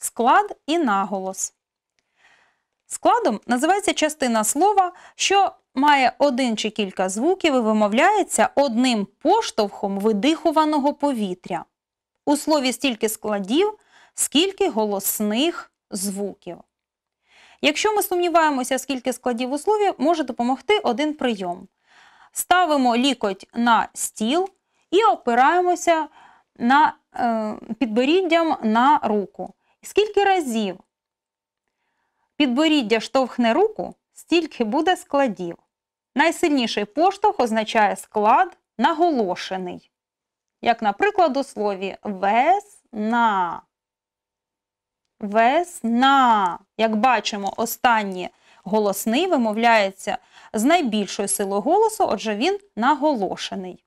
склад і наголос. Складом називається частина слова, що має один чи кілька звуків і вимовляється одним поштовхом видихуваного повітря. У слові стільки складів, скільки голосних звуків. Якщо ми сумніваємося, скільки складів у слові, може допомогти один прийом. Ставимо лікоть на стіл і опираємося на, е, підборіддям на руку. Скільки разів підборіддя штовхне руку, стільки буде складів. Найсильніший поштовх означає склад наголошений. Як, наприклад, у слові весна. Весна. Як бачимо, останній голосний вимовляється з найбільшою силою голосу, отже, він наголошений.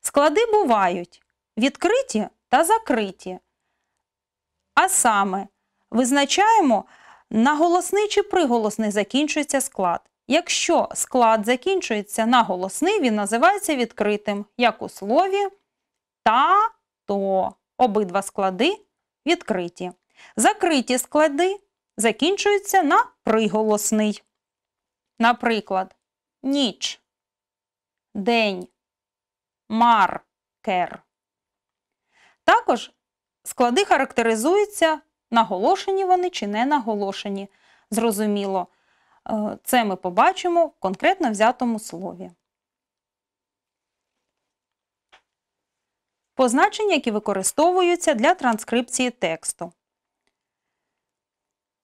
Склади бувають відкриті та закриті. А саме визначаємо на голосний чи приголосний закінчується склад. Якщо склад закінчується на голосний, він називається відкритим, як у слові та то. Обидва склади відкриті. Закриті склади закінчуються на приголосний. Наприклад, ніч, день, маркер. Також Склади характеризуються, наголошені вони чи не наголошені. Зрозуміло, е, це ми побачимо в конкретно взятому слові. Позначення, які використовуються для транскрипції тексту.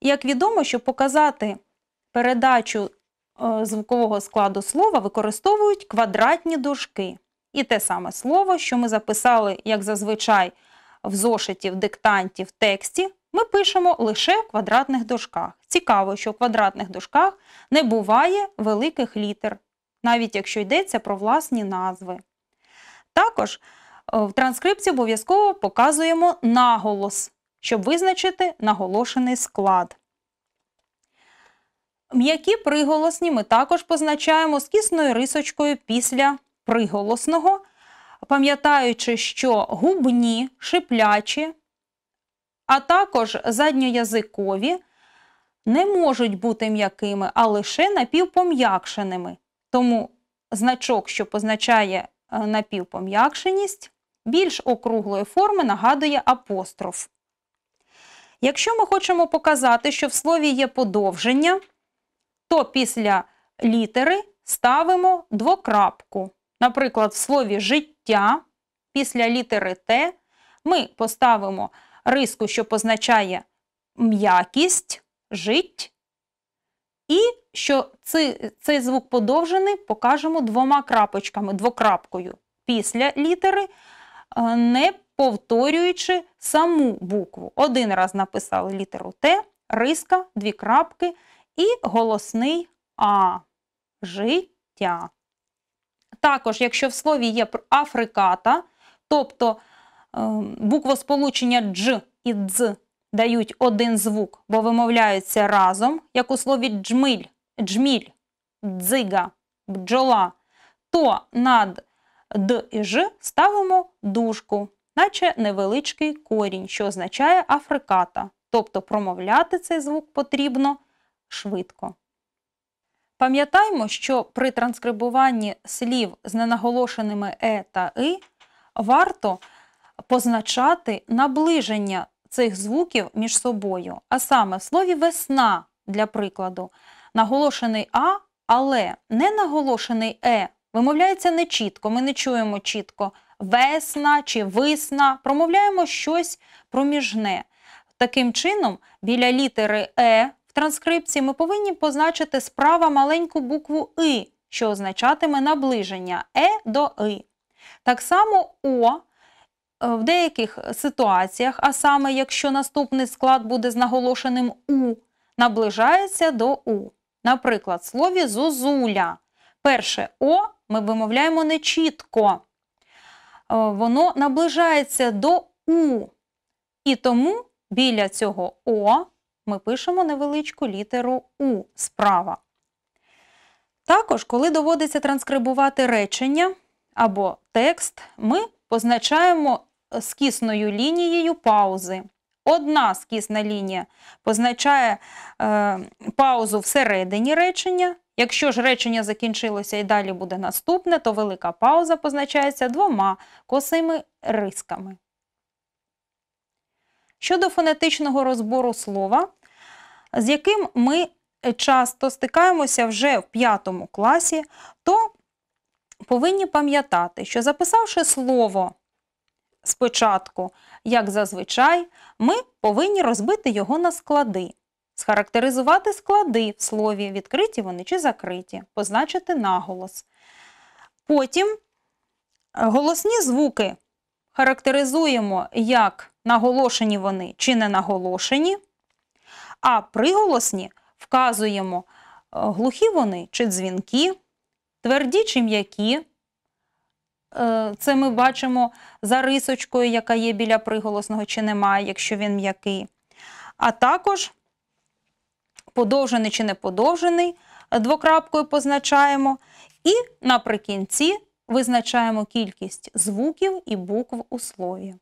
Як відомо, щоб показати передачу е, звукового складу слова, використовують квадратні дужки. І те саме слово, що ми записали, як зазвичай, в зошиті, в диктанті, в тексті ми пишемо лише в квадратних дошках. Цікаво, що в квадратних дошках не буває великих літер, навіть якщо йдеться про власні назви. Також е, в транскрипції обов'язково показуємо наголос, щоб визначити наголошений склад. М'які приголосні ми також позначаємо з кісною рисочкою після приголосного пам'ятаючи, що губні, шиплячі, а також задньоязикові не можуть бути м'якими, а лише напівпом'якшеними. Тому значок, що позначає е, напівпом'якшеність, більш округлої форми нагадує апостроф. Якщо ми хочемо показати, що в слові є подовження, то після літери ставимо двокрапку. Наприклад, в слові життя життя після літери Т ми поставимо риску, що позначає м'якість, жить. І що цей, цей звук подовжений, покажемо двома крапочками, двокрапкою після літери, е, не повторюючи саму букву. Один раз написали літеру Т, риска, дві крапки і голосний А. Життя. Також, якщо в слові є африката, тобто е, буквосполучення дж і дз дають один звук, бо вимовляються разом, як у слові джмиль, джміль, дзига, бджола, то над д і ж ставимо дужку, наче невеличкий корінь, що означає африката. Тобто промовляти цей звук потрібно швидко. Пам'ятаймо, що при транскрибуванні слів з ненаголошеними е та и варто позначати наближення цих звуків між собою. А саме в слові весна, для прикладу, наголошений А, але не наголошений Е вимовляється нечітко, ми не чуємо чітко весна чи висна, промовляємо щось проміжне. Таким чином, біля літери Е в транскрипції ми повинні позначити справа маленьку букву И, що означатиме наближення Е до И. Так само О в деяких ситуаціях, а саме якщо наступний склад буде з наголошеним У, наближається до У. Наприклад, в слові зозуля. Перше О ми вимовляємо нечітко. Е, воно наближається до У. І тому біля цього О ми пишемо невеличку літеру У справа. Також, коли доводиться транскрибувати речення або текст, ми позначаємо скісною лінією паузи. Одна скісна лінія позначає е, паузу всередині речення. Якщо ж речення закінчилося і далі буде наступне, то велика пауза позначається двома косими рисками щодо фонетичного розбору слова, з яким ми часто стикаємося вже в п'ятому класі, то повинні пам'ятати, що записавши слово спочатку, як зазвичай, ми повинні розбити його на склади. Схарактеризувати склади в слові, відкриті вони чи закриті, позначити наголос. Потім е, голосні звуки характеризуємо як наголошені вони чи не наголошені, а приголосні вказуємо е, глухі вони чи дзвінки, тверді чи м'які. Е, це ми бачимо за рисочкою, яка є біля приголосного чи немає, якщо він м'який. А також подовжений чи не подовжений, двокрапкою позначаємо. І наприкінці визначаємо кількість звуків і букв у слові.